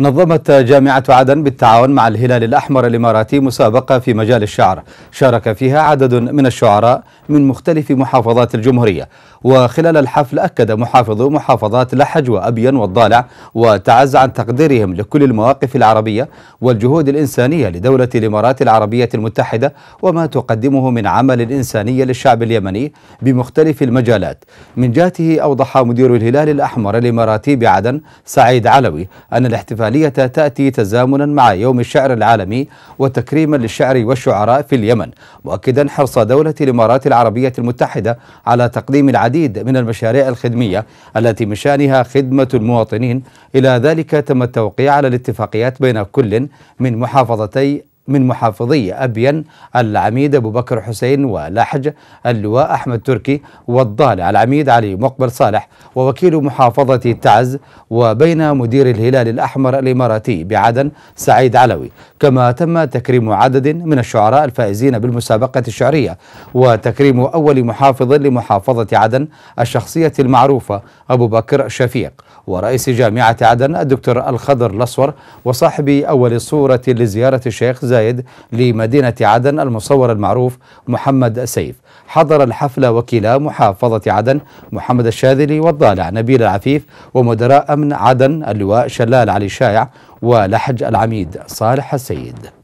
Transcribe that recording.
نظمت جامعة عدن بالتعاون مع الهلال الأحمر الإماراتي مسابقة في مجال الشعر شارك فيها عدد من الشعراء من مختلف محافظات الجمهورية وخلال الحفل أكد محافظو محافظات لحج وأبين والضالع وتعزى عن تقديرهم لكل المواقف العربية والجهود الإنسانية لدولة الإمارات العربية المتحدة وما تقدمه من عمل إنساني للشعب اليمني بمختلف المجالات من جهته أوضح مدير الهلال الأحمر الإماراتي بعدن سعيد علوي أن الاحتفال الفعالية تأتي تزامنا مع يوم الشعر العالمي وتكريما للشعر والشعراء في اليمن مؤكدا حرص دولة الإمارات العربية المتحدة على تقديم العديد من المشاريع الخدمية التي من شأنها خدمة المواطنين إلى ذلك تم التوقيع على الاتفاقيات بين كل من محافظتي من محافظي أبين العميد أبو بكر حسين ولاحج اللواء أحمد تركي والضالع العميد علي مقبل صالح ووكيل محافظة تعز وبين مدير الهلال الأحمر الإماراتي بعدن سعيد علوي كما تم تكريم عدد من الشعراء الفائزين بالمسابقة الشعرية وتكريم أول محافظ لمحافظة عدن الشخصية المعروفة أبو بكر شفيق ورئيس جامعة عدن الدكتور الخضر الأصور وصاحب أول صورة لزيارة الشيخ زي الزايد لمدينة عدن المصور المعروف محمد سيف حضر الحفلة وكلا محافظة عدن محمد الشاذلي والضالع نبيل العفيف ومدراء أمن عدن اللواء شلال علي شايع ولحج العميد صالح السيد